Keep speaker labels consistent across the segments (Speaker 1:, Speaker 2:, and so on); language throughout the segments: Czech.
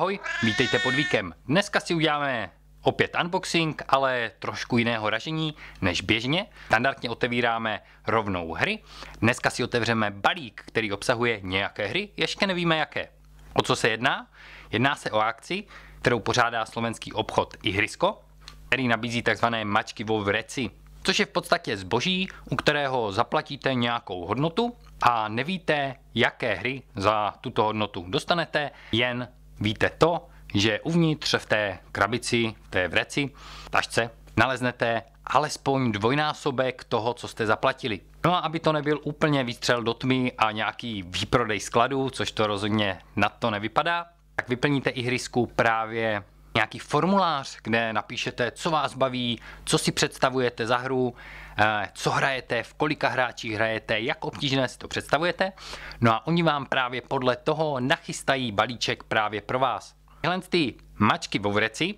Speaker 1: Ahoj, vítejte pod víkem. Dneska si uděláme opět unboxing, ale trošku jiného ražení než běžně. Standardně otevíráme rovnou hry. Dneska si otevřeme balík, který obsahuje nějaké hry, ještě nevíme jaké. O co se jedná? Jedná se o akci, kterou pořádá slovenský obchod Ihrisko, který nabízí tzv. mačky vo vreci, což je v podstatě zboží, u kterého zaplatíte nějakou hodnotu a nevíte, jaké hry za tuto hodnotu dostanete, jen Víte to, že uvnitř v té krabici, v té vreci, tašce, naleznete alespoň dvojnásobek toho, co jste zaplatili. No a aby to nebyl úplně výstřel do tmy a nějaký výprodej skladu, což to rozhodně na to nevypadá, tak vyplníte i hrysku právě nějaký formulář, kde napíšete, co vás baví, co si představujete za hru, eh, co hrajete, v kolika hráčích hrajete, jak obtížné si to představujete. No a oni vám právě podle toho nachystají balíček právě pro vás. Tyhle ty mačky v vreci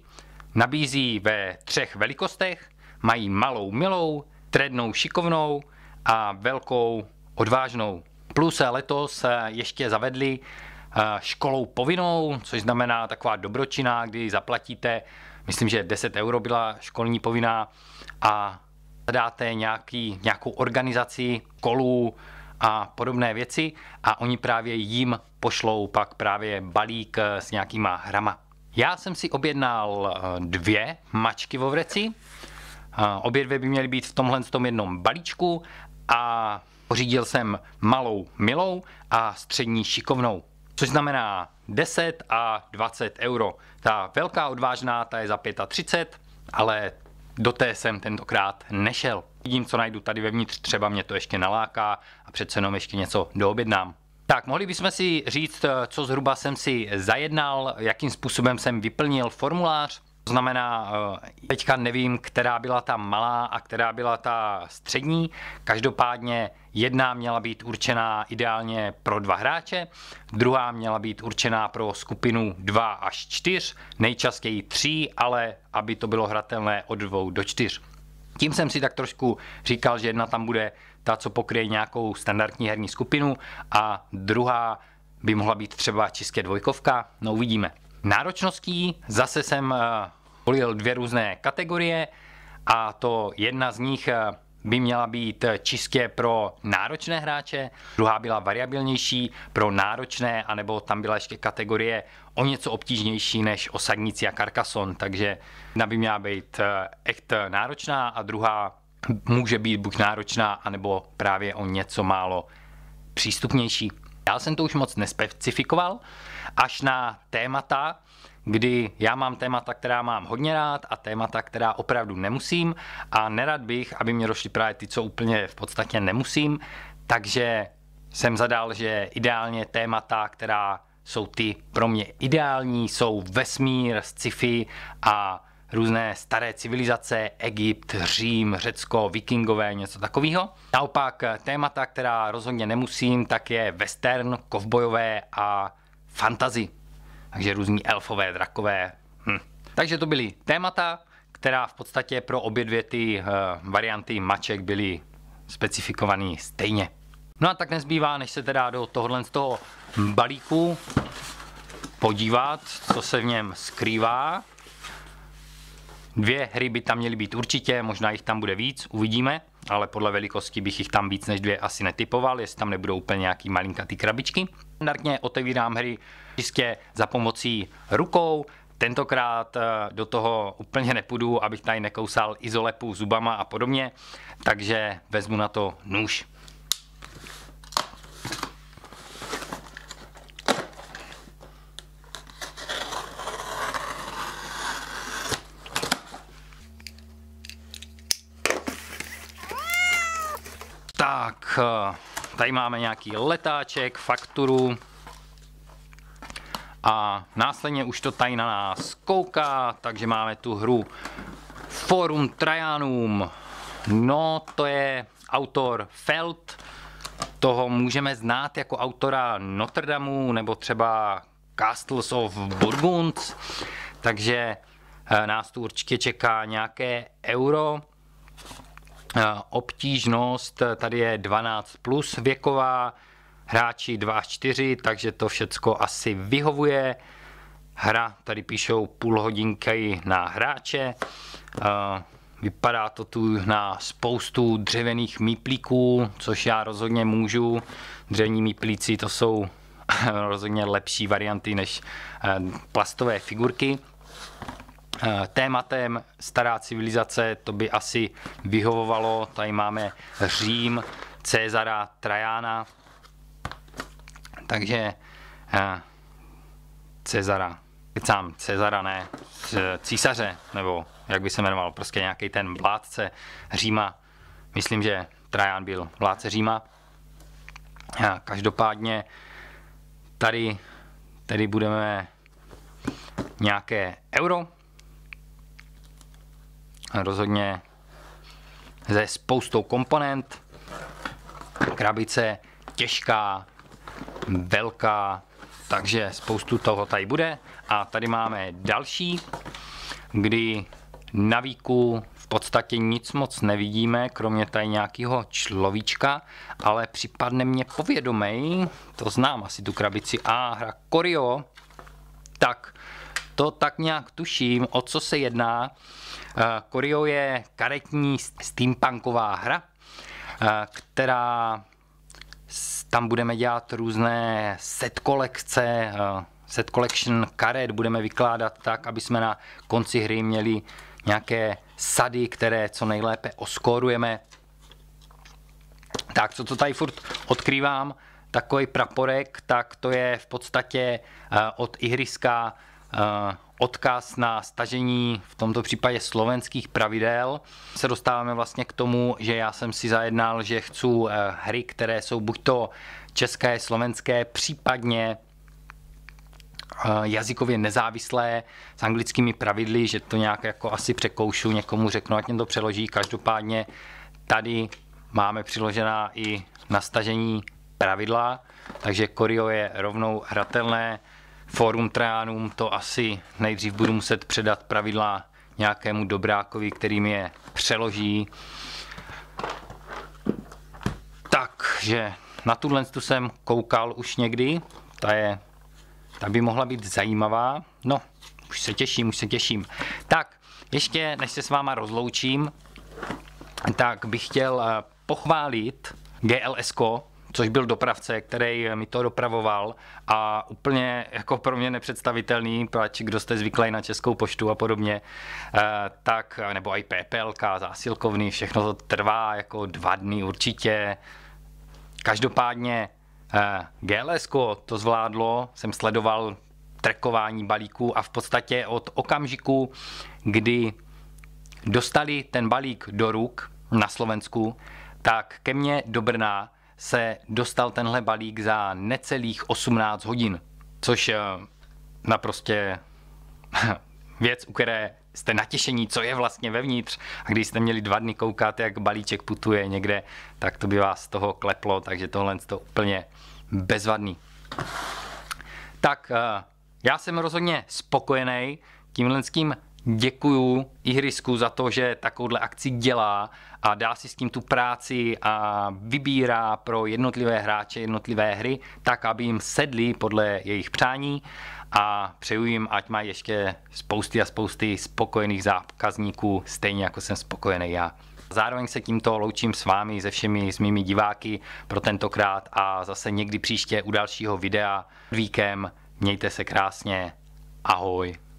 Speaker 1: nabízí ve třech velikostech, mají malou milou, trednou šikovnou a velkou odvážnou. Plus eh, letos eh, ještě zavedli Eh, školou povinnou, což znamená taková dobročina, kdy zaplatíte, myslím, že 10 euro byla školní povinná a dáte nějaký, nějakou organizaci, kolů a podobné věci a oni právě jim pošlou pak právě balík eh, s nějakýma hrama. Já jsem si objednal eh, dvě mačky vo vreci, obě dvě by měly být v tomhle tom jednom balíčku a pořídil jsem malou milou a střední šikovnou což znamená 10 a 20 euro. Ta velká odvážná, ta je za 35, ale do té jsem tentokrát nešel. Vidím, co najdu tady vevnitř, třeba mě to ještě naláká a přece jenom ještě něco doobjednám. Tak, mohli bychom si říct, co zhruba jsem si zajednal, jakým způsobem jsem vyplnil formulář. To znamená, eh, teďka nevím, která byla ta malá a která byla ta střední. Každopádně jedna měla být určená ideálně pro dva hráče, druhá měla být určená pro skupinu 2 až 4, nejčastěji 3, ale aby to bylo hratelné od 2 do 4. Tím jsem si tak trošku říkal, že jedna tam bude ta, co pokryje nějakou standardní herní skupinu a druhá by mohla být třeba čistě dvojkovka, no uvidíme. Náročností zase jsem eh, volil dvě různé kategorie a to jedna z nich eh, by měla být čistě pro náročné hráče, druhá byla variabilnější pro náročné, anebo tam byla ještě kategorie o něco obtížnější než osadníci a karkason, takže jedna by měla být eh, echt náročná a druhá může být buď náročná, anebo právě o něco málo přístupnější. Já jsem to už moc nespecifikoval, až na témata, kdy já mám témata, která mám hodně rád a témata, která opravdu nemusím a nerad bych, aby mě došly právě ty, co úplně v podstatě nemusím, takže jsem zadal, že ideálně témata, která jsou ty pro mě ideální, jsou vesmír, sci-fi a různé staré civilizace, Egypt, Řím, Řecko, vikingové, něco takového. Naopak témata, která rozhodně nemusím, tak je western, kovbojové a fantasy takže různí elfové, drakové. Hm. Takže to byly témata, která v podstatě pro obě dvě ty uh, varianty maček byly specifikovaný stejně. No a tak nezbývá, než se teda do tohohle z toho balíku podívat, co se v něm skrývá. Dvě hry by tam měly být určitě, možná jich tam bude víc, uvidíme ale podle velikosti bych jich tam víc než dvě asi netypoval, jestli tam nebudou úplně nějaký malinkatý krabičky. Standardně otevírám hry čistě za pomocí rukou, Tentokrát eh, do toho úplně nepůjdu, abych tady nekousal izolepu zubama a podobně, takže vezmu na to nůž. Tak, eh, tady máme nějaký letáček, fakturu a následně už to tady na nás kouká, takže máme tu hru Forum Trajanum. No, to je autor Feld, toho můžeme znát jako autora Notre Dameu nebo třeba Castles of Burgund, takže eh, nás tu určitě čeká nějaké euro. Eh, obtížnost eh, tady je 12 plus věková, hráči 2 až 4, takže to všecko asi vyhovuje. Hra, tady píšou půl hodinky na hráče. Eh, vypadá to tu na spoustu dřevěných míplíků, což já rozhodně můžu. Dřevní míplíci to jsou rozhodně lepší varianty než plastové figurky. Eh, tématem stará civilizace, to by asi vyhovovalo. Tady máme Řím, Cezara, Trajana. Takže eh, Cezara. sám Cezara ne, císaře, nebo jak by se jmenoval, prostě nějaký ten vládce Říma. Myslím, že Trajan byl vládce Říma. každopádně tady, tady budeme nějaké euro, rozhodně se spoustou komponent. Krabice těžká, velká, takže spoustu toho tady bude. A tady máme další, kdy na výku v podstatě nic moc nevidíme, kromě tady nějakého človíčka, ale připadne mě povědomej, to znám asi tu krabici, a hra Korio, tak to tak nějak tuším, o co se jedná, Eh, Korio je karetní steampunková hra, eh, která tam budeme dělat různé set kolekce, eh, set collection karet budeme vykládat tak, aby jsme na konci hry měli nějaké sady, které co nejlépe oskorujeme. Tak, co to tady furt odkrývám, takový praporek, tak to je v podstatě od ihriska Eh, odkaz na stažení v tomto případě slovenských pravidel. Se dostáváme vlastně k tomu, že já jsem si zajednal, že chci eh, hry, které jsou buď to české, slovenské, případně eh, jazykově nezávislé s anglickými pravidly, že to nějak jako asi překoušu, někomu řeknu, ať mě to přeloží. Každopádně tady máme přiložená i na stažení pravidla, takže Korio je rovnou hratelné Fórum Trajánům to asi nejdřív budu muset předat pravidla nějakému dobrákovi, který mi je přeloží. Takže na tuhle tu jsem koukal už někdy, ta je, ta by mohla být zajímavá. No, už se těším, už se těším. Tak, ještě než se s váma rozloučím, tak bych chtěl eh, pochválit GLSko, což byl dopravce, který mi to dopravoval a úplně jako pro mě nepředstavitelný, proč kdo jste zvyklý na Českou poštu a podobně, eh, tak, nebo i PPLK, zásilkovny, všechno to trvá jako dva dny určitě. Každopádně eh, GLS to zvládlo, jsem sledoval trekování balíků a v podstatě od okamžiku, kdy dostali ten balík do ruk na Slovensku, tak ke mně do Brna se dostal tenhle balík za necelých 18 hodin, což eh, naprostě věc, u které jste natěšení, co je vlastně vevnitř. A když jste měli dva dny koukat, jak balíček putuje někde, tak to by vás z toho kleplo, takže tohle je to úplně bezvadný. Tak eh, já jsem rozhodně spokojený tímhle s tím děkuju ihrisku za to, že takovouhle akci dělá a dá si s tím tu práci a vybírá pro jednotlivé hráče jednotlivé hry, tak aby jim sedli podle jejich přání a přeju jim, ať mají ještě spousty a spousty spokojených zákazníků, stejně jako jsem spokojený já. Zároveň se tímto loučím s vámi, se všemi s mými diváky pro tentokrát a zase někdy příště u dalšího videa víkem. Mějte se krásně, ahoj.